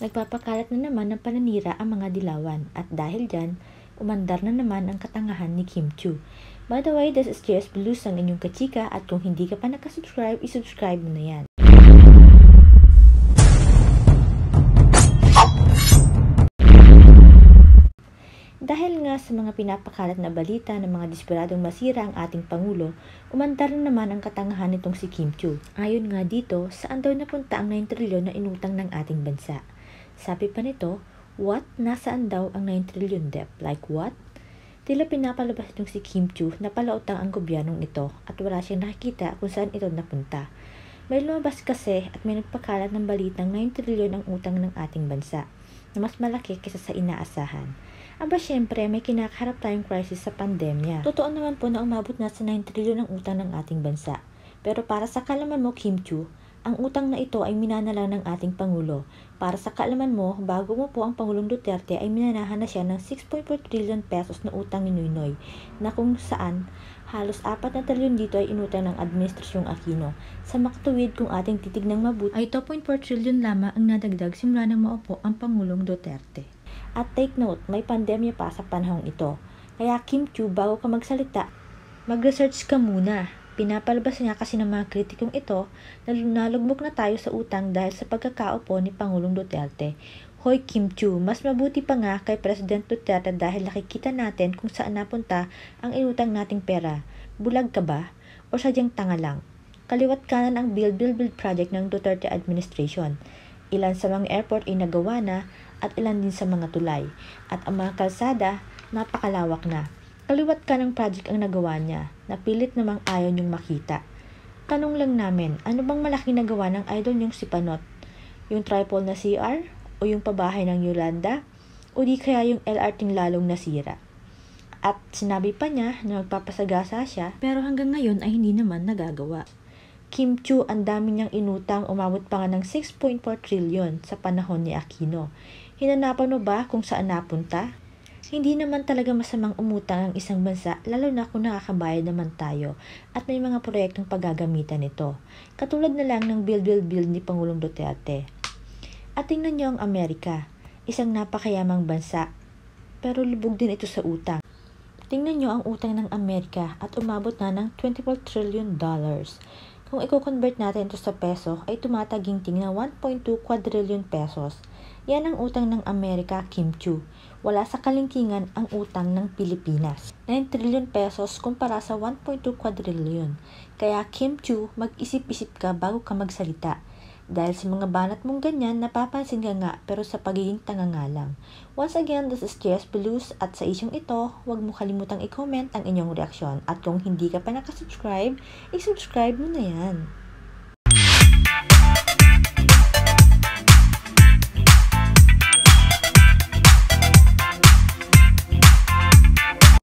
Nagpapakalat na naman ng pananira ang mga dilawan at dahil dyan, umandar na naman ang katangahan ni Kim Chu. By the way, this is JS Blues ang inyong kachika at kung hindi ka pa nakasubscribe, isubscribe mo na yan. Dahil nga sa mga pinapakalat na balita ng mga desperadong masira ang ating Pangulo, umandar na naman ang katangahan nitong si Kim Chu. Ayon nga dito, saan daw napunta ang 9 trilyon na inutang ng ating bansa? Sabi pa nito, what? Nasaan daw ang 9 trillion debt? Like what? Tila pinapalabas nung si Kim Chu na palautang ang gobyernong ito at wala siyang nakikita kung saan ito napunta. May lumabas kasi at may nagpakalat ng balitang 9 trillion ang utang ng ating bansa na mas malaki kaysa sa inaasahan. Aba syempre, may kinakaharap tayong crisis sa pandemya. Totoo naman po na umabot na sa 9 trilyon ang utang ng ating bansa. Pero para sa kalaman mo, Kim Chu, ang utang na ito ay minanala ng ating Pangulo. Para sa kaalaman mo, bago mo po ang Pangulong Duterte ay minanahan na siya ng 6.4 trillion pesos na utang ni Noynoy na kung saan halos 4 na trilyon dito ay inutang ng Administrasyong Aquino. Sa makatuwid kung ating titignan mabuti ay 2.4 trillion lamang ang nadagdag simula nang maupo ang Pangulong Duterte. At take note, may pandemya pa sa panahong ito. Kaya Kim Chu, bago ka magsalita, mag-research ka muna. Pinapalabas niya kasi ng mga kritikong ito na nalugmok na tayo sa utang dahil sa pagkakaupo ni Pangulong Duterte. Hoy Kim Chu, mas mabuti pa nga kay President Duterte dahil nakikita natin kung saan napunta ang inutang nating pera. Bulag ka ba? O sadyang tanga lang? Kaliwat kanan ang Build Build Build project ng Duterte administration. Ilan sa mga airport ay nagawa na at ilan din sa mga tulay. At ang mga kalsada, napakalawak na. Kaliwat ka ng project ang nagawa niya, napilit namang ayaw niyong makita. Tanong lang namin, ano bang malaki nagawa ng idol niyong si Panot? Yung tripod na CR? O yung pabahay ng Yolanda? O di kaya yung LRT lalong nasira? At sinabi pa niya na magpapasagasa siya pero hanggang ngayon ay hindi naman nagagawa. Kim Chu ang dami niyang inutang umabot pa nga ng 6.4 trillion sa panahon ni Aquino. Hinanapan mo ba kung saan napunta? Hindi naman talaga masamang umutang ang isang bansa lalo na kung nakakabayad naman tayo at may mga proyektong paggagamitan nito. Katulad na lang ng Build Build Build ni Pangulong Duterte. At tingnan niyo ang Amerika, isang napakayamang bansa pero lubog din ito sa utang. Tingnan niyo ang utang ng Amerika at umabot na ng 24 trillion dollars. Kung i-convert natin ito sa peso, ay tumataginting na 1.2 quadrillion pesos. Yan ang utang ng Amerika, Kim Chu. Wala sa kalingkingan ang utang ng Pilipinas. 9 trillion pesos kumpara sa 1.2 quadrillion. Kaya Kim Chu, mag-isip-isip ka bago ka magsalita dahil sa mga banat mong ganyan, napapansin ka nga pero sa pagiging tanga nga lang. Once again, this is JS Blues at sa isyong ito, huwag mo kalimutang i-comment ang inyong reaksyon at kung hindi ka pa nakasubscribe, i-subscribe mo na yan.